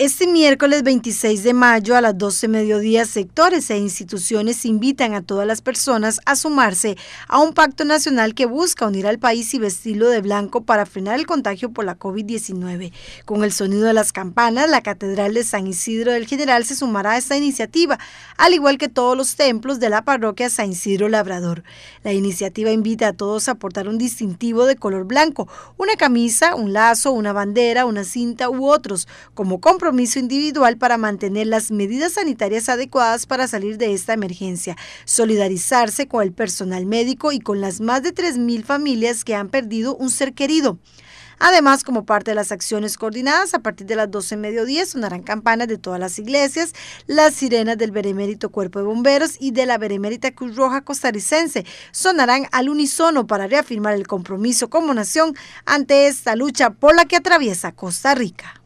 Este miércoles 26 de mayo a las 12 mediodía, sectores e instituciones invitan a todas las personas a sumarse a un pacto nacional que busca unir al país y vestirlo de blanco para frenar el contagio por la COVID-19. Con el sonido de las campanas, la Catedral de San Isidro del General se sumará a esta iniciativa, al igual que todos los templos de la parroquia San Isidro Labrador. La iniciativa invita a todos a aportar un distintivo de color blanco, una camisa, un lazo, una bandera, una cinta u otros, como compromiso individual para mantener las medidas sanitarias adecuadas para salir de esta emergencia, solidarizarse con el personal médico y con las más de 3.000 familias que han perdido un ser querido. Además, como parte de las acciones coordinadas, a partir de las 12 medio sonarán campanas de todas las iglesias, las sirenas del Beremérito Cuerpo de Bomberos y de la Beremérita Cruz Roja Costarricense sonarán al unísono para reafirmar el compromiso como nación ante esta lucha por la que atraviesa Costa Rica.